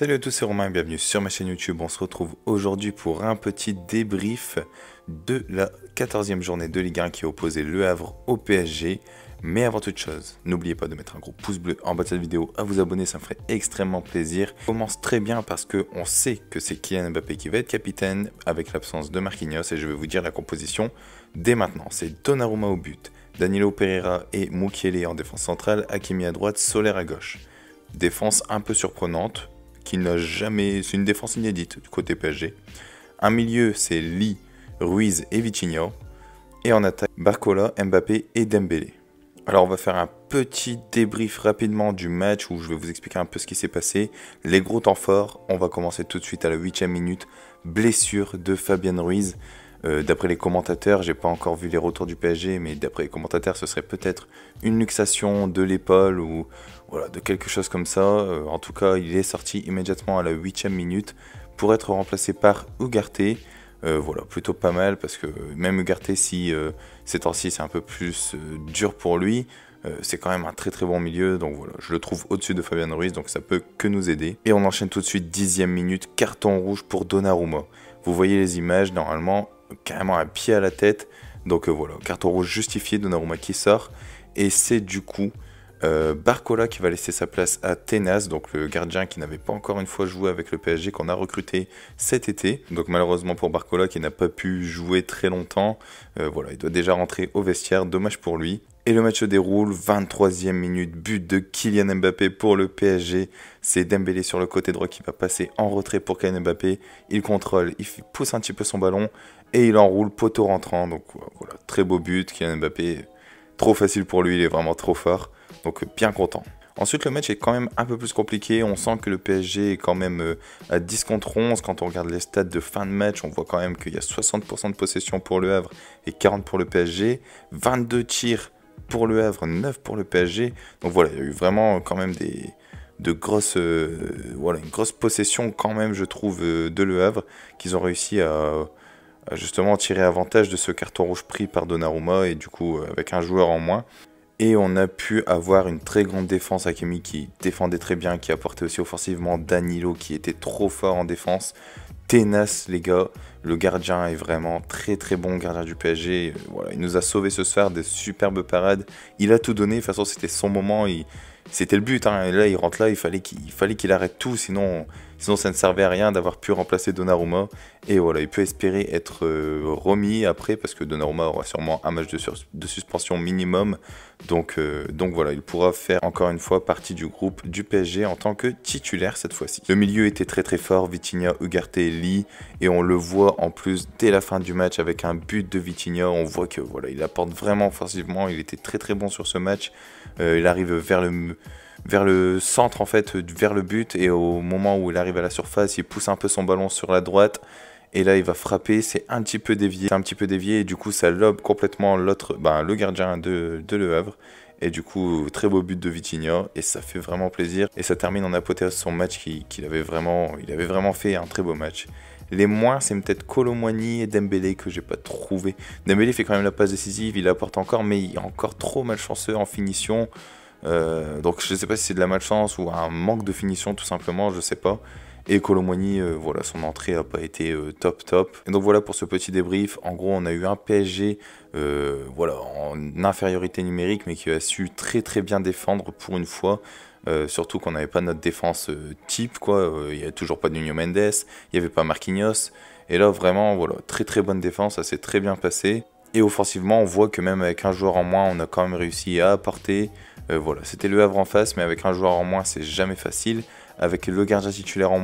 Salut à tous, c'est Romain bienvenue sur ma chaîne YouTube. On se retrouve aujourd'hui pour un petit débrief de la 14e journée de Ligue 1 qui opposé Le Havre au PSG. Mais avant toute chose, n'oubliez pas de mettre un gros pouce bleu en bas de cette vidéo, à vous abonner, ça me ferait extrêmement plaisir. On commence très bien parce que On sait que c'est Kylian Mbappé qui va être capitaine avec l'absence de Marquinhos et je vais vous dire la composition dès maintenant. C'est Donnarumma au but, Danilo Pereira et Mukiele en défense centrale, Hakimi à droite, Solaire à gauche. Défense un peu surprenante, qui n'a jamais. C'est une défense inédite du côté PSG. Un milieu, c'est Lee, Ruiz et Vitinha. Et en attaque, Barcola, Mbappé et Dembélé. Alors on va faire un petit débrief rapidement du match où je vais vous expliquer un peu ce qui s'est passé. Les gros temps forts, on va commencer tout de suite à la 8ème minute. Blessure de Fabien Ruiz. Euh, d'après les commentateurs, j'ai pas encore vu les retours du PSG, mais d'après les commentateurs, ce serait peut-être une luxation de l'épaule ou voilà, de quelque chose comme ça. Euh, en tout cas, il est sorti immédiatement à la 8 minute pour être remplacé par Ugarte. Euh, voilà, plutôt pas mal parce que même Ugarte, si ces temps-ci c'est un peu plus dur pour lui, c'est quand même un très très bon milieu, donc voilà, je le trouve au-dessus de Fabian Ruiz, donc ça peut que nous aider. Et on enchaîne tout de suite, dixième minute, carton rouge pour Donnarumma. Vous voyez les images, normalement, carrément un pied à la tête. Donc euh, voilà, carton rouge justifié, Naruma qui sort. Et c'est du coup euh, Barcola qui va laisser sa place à Tenas donc le gardien qui n'avait pas encore une fois joué avec le PSG, qu'on a recruté cet été. Donc malheureusement pour Barcola qui n'a pas pu jouer très longtemps, euh, voilà, il doit déjà rentrer au vestiaire, dommage pour lui. Et le match se déroule, 23e minute, but de Kylian Mbappé pour le PSG. C'est Dembélé sur le côté droit qui va passer en retrait pour Kylian Mbappé. Il contrôle, il pousse un petit peu son ballon et il enroule poteau rentrant. Donc voilà, très beau but, Kylian Mbappé. Trop facile pour lui, il est vraiment trop fort. Donc bien content. Ensuite, le match est quand même un peu plus compliqué. On sent que le PSG est quand même euh, à 10 contre 11. Quand on regarde les stats de fin de match, on voit quand même qu'il y a 60% de possession pour le Havre et 40% pour le PSG. 22 tirs pour le Havre, 9 pour le PSG. Donc voilà, il y a eu vraiment quand même des, de grosses, euh, voilà, une grosse possession quand même, je trouve, euh, de Le Havre, qu'ils ont réussi à, justement tirer avantage de ce carton rouge pris par Donnarumma et du coup euh, avec un joueur en moins. Et on a pu avoir une très grande défense, Kemi qui défendait très bien, qui apportait aussi offensivement Danilo qui était trop fort en défense, ténace les gars. Le gardien est vraiment très très bon gardien du PSG. Voilà, il nous a sauvé ce soir des superbes parades. Il a tout donné. De toute façon, c'était son moment. C'était le but. Hein. Et là, il rentre là. Il fallait qu'il arrête tout. Sinon, sinon, ça ne servait à rien d'avoir pu remplacer Donnarumma. Et voilà, il peut espérer être euh, remis après parce que Donnarumma aura sûrement un match de, suspension minimum. Donc, euh, donc voilà, il pourra faire encore une fois partie du groupe du PSG en tant que titulaire cette fois-ci. Le milieu était très très fort. Vitinha, Ugarte, Lee, et on le voit en plus dès la fin du match avec un but de Vitigno On voit que voilà, il apporte vraiment offensivement. Il était très très bon sur ce match. Euh, il arrive vers le vers le centre en fait, vers le but et au moment où il arrive à la surface, il pousse un peu son ballon sur la droite et là il va frapper, c'est un petit peu dévié, un petit peu dévié et du coup ça lobe complètement l'autre, ben, le gardien de, de Le Havre et du coup très beau but de Vitigno et ça fait vraiment plaisir et ça termine en apothéose son match qu'il avait il avait vraiment fait un très beau match les moins, c'est peut-être Colomwani et Dembélé que j'ai pas trouvé. Dembélé fait quand même la passe décisive, il apporte encore, mais il est encore trop malchanceux en finition. Euh, donc je ne sais pas si c'est de la malchance ou un manque de finition tout simplement, je ne sais pas. Et Colomboigny, euh, voilà, son entrée n'a pas été euh, top top. donc voilà pour ce petit débrief. En gros, on a eu un PSG voilà, en infériorité numérique, mais qui a su très très bien défendre pour une fois. Euh, surtout qu'on n'avait pas notre défense euh, type, quoi. Euh, il n'y avait toujours pas de Nuno Mendes, il n'y avait pas Marquinhos. Et là, vraiment, voilà, très très bonne défense, ça s'est très bien passé. Et offensivement, on voit que même avec un joueur en moins, on a quand même réussi à apporter. voilà, c'était le Havre en face, mais avec un joueur en moins, c'est jamais facile. Avec le gardien titulaire en moins,